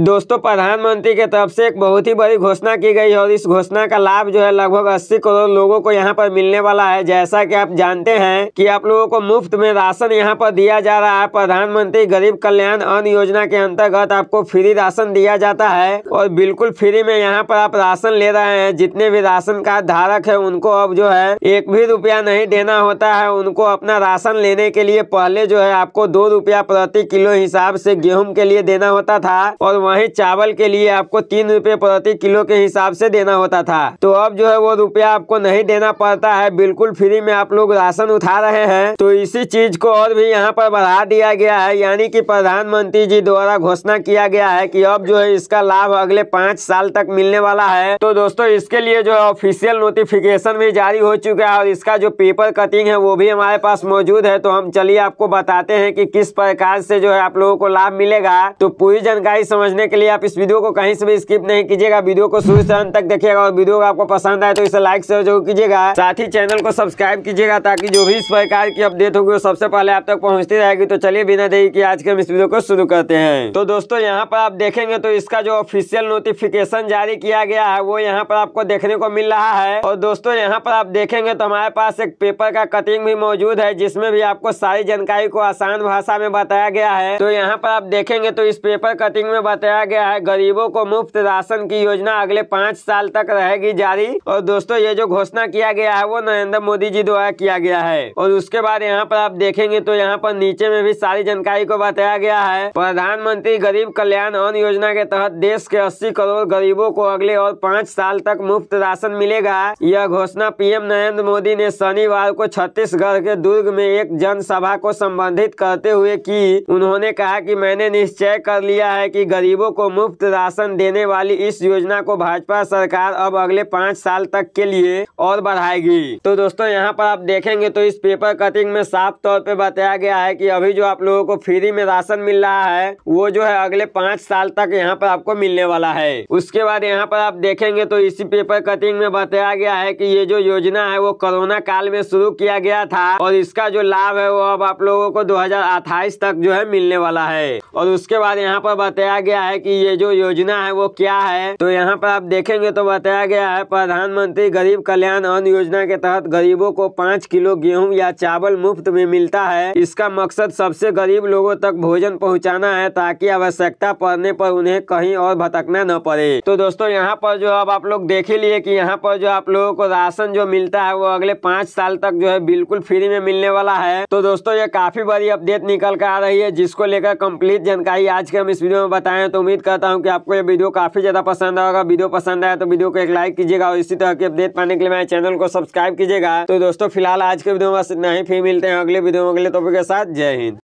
दोस्तों प्रधानमंत्री के तरफ से एक बहुत ही बड़ी घोषणा की गई है और इस घोषणा का लाभ जो है लगभग 80 करोड़ लोगों को यहां पर मिलने वाला है जैसा कि आप जानते हैं कि आप लोगों को मुफ्त में राशन यहां पर दिया जा रहा है प्रधानमंत्री गरीब कल्याण अन्न योजना के अंतर्गत आपको फ्री राशन दिया जाता है और बिल्कुल फ्री में यहाँ पर आप राशन ले रहे हैं जितने भी राशन कार्ड धारक है उनको अब जो है एक भी रुपया नहीं देना होता है उनको अपना राशन लेने के लिए पहले जो है आपको दो रुपया प्रति किलो हिसाब से गेहूं के लिए देना होता था और वहीं चावल के लिए आपको तीन रूपए प्रति किलो के हिसाब से देना होता था तो अब जो है वो रुपया आपको नहीं देना पड़ता है बिल्कुल फ्री में आप लोग राशन उठा रहे हैं तो इसी चीज को और भी यहाँ पर बढ़ा दिया गया है यानी की प्रधानमंत्री जी द्वारा घोषणा किया गया है की अब जो है इसका लाभ अगले पाँच साल तक मिलने वाला है तो दोस्तों इसके लिए जो है ऑफिसियल नोटिफिकेशन भी जारी हो चुका है और इसका जो पेपर कटिंग है वो भी हमारे पास मौजूद है तो हम चलिए आपको बताते हैं कि किस प्रकार से जो है आप लोगों को लाभ मिलेगा तो पूरी जानकारी समझ समझने के लिए आप इस वीडियो को कहीं से भी स्किप नहीं कीजिएगा वीडियो को शुरू से अंत तक देखिएगा और वीडियो आपको पसंद आए तो इसे लाइक शेयर जरूर कीजिएगा साथ ही चैनल को सब्सक्राइब कीजिएगा ताकि जो भी इस प्रकार की अपडेट होगी वो सबसे पहले आप तक पहुंचती रहेगी तो चलिए बिना देरी की आज के हम इस वीडियो को शुरू करते हैं तो दोस्तों यहाँ पर आप देखेंगे तो इसका जो ऑफिशियल नोटिफिकेशन जारी किया गया है वो यहाँ पर आपको देखने को मिल रहा है और दोस्तों यहाँ पर आप देखेंगे तो हमारे पास एक पेपर का कटिंग भी मौजूद है जिसमें भी आपको सारी जानकारी को आसान भाषा में बताया गया है तो यहाँ पर आप देखेंगे तो इस पेपर कटिंग में बताया गया है गरीबों को मुफ्त राशन की योजना अगले पाँच साल तक रहेगी जारी और दोस्तों ये जो घोषणा किया गया है वो नरेंद्र मोदी जी द्वारा किया गया है और उसके बाद यहाँ पर आप देखेंगे तो यहाँ पर नीचे में भी सारी जानकारी को बताया गया है प्रधानमंत्री गरीब कल्याण अन्न योजना के तहत देश के अस्सी करोड़ गरीबों को अगले और पाँच साल तक मुफ्त राशन मिलेगा यह घोषणा पीएम नरेंद्र मोदी ने शनिवार को छत्तीसगढ़ के दुर्ग में एक जनसभा को संबोधित करते हुए की उन्होंने कहा की मैंने निश्चय कर लिया है की गरीब गरीबों को मुफ्त राशन देने वाली इस योजना को भाजपा सरकार अब अगले पाँच साल तक के लिए और बढ़ाएगी तो दोस्तों यहाँ पर आप देखेंगे तो इस पेपर कटिंग में साफ तौर पर बताया गया है की अभी जो आप लोगों को फ्री में राशन मिल रहा है वो जो है अगले पाँच साल तक यहाँ पर आपको मिलने वाला है उसके बाद यहाँ पर आप देखेंगे तो इसी पेपर कटिंग में बताया गया है की ये जो योजना है वो कोरोना काल में शुरू किया गया था और इसका जो लाभ है वो अब आप लोगों को दो तक जो है मिलने वाला है और उसके बाद यहाँ पर बताया गया है कि ये जो योजना है वो क्या है तो यहाँ पर आप देखेंगे तो बताया गया है प्रधानमंत्री गरीब कल्याण अन्न योजना के तहत गरीबों को पाँच किलो गेहूँ या चावल मुफ्त में मिलता है इसका मकसद सबसे गरीब लोगों तक भोजन पहुँचाना है ताकि आवश्यकता पड़ने पर उन्हें कहीं और भटकना न पड़े तो दोस्तों यहाँ पर जो अब आप लोग देख ही लिए की यहाँ पर जो आप लोगों को राशन जो मिलता है वो अगले पाँच साल तक जो है बिल्कुल फ्री में मिलने वाला है तो दोस्तों ये काफी बड़ी अपडेट निकल कर आ रही है जिसको लेकर कम्प्लीट जानकारी आज के हम इस वीडियो में बताएं तो उम्मीद करता हूँ कि आपको ये वीडियो काफ़ी ज़्यादा पसंद आएगा वीडियो पसंद आया तो वीडियो को एक लाइक कीजिएगा और इसी तरह की अपडेट पाने के लिए मेरे चैनल को सब्सक्राइब कीजिएगा तो दोस्तों फिलहाल आज के वीडियो में बस इतना ही फिर मिलते हैं अगले वीडियो में अगले टॉपिक के साथ जय हिंद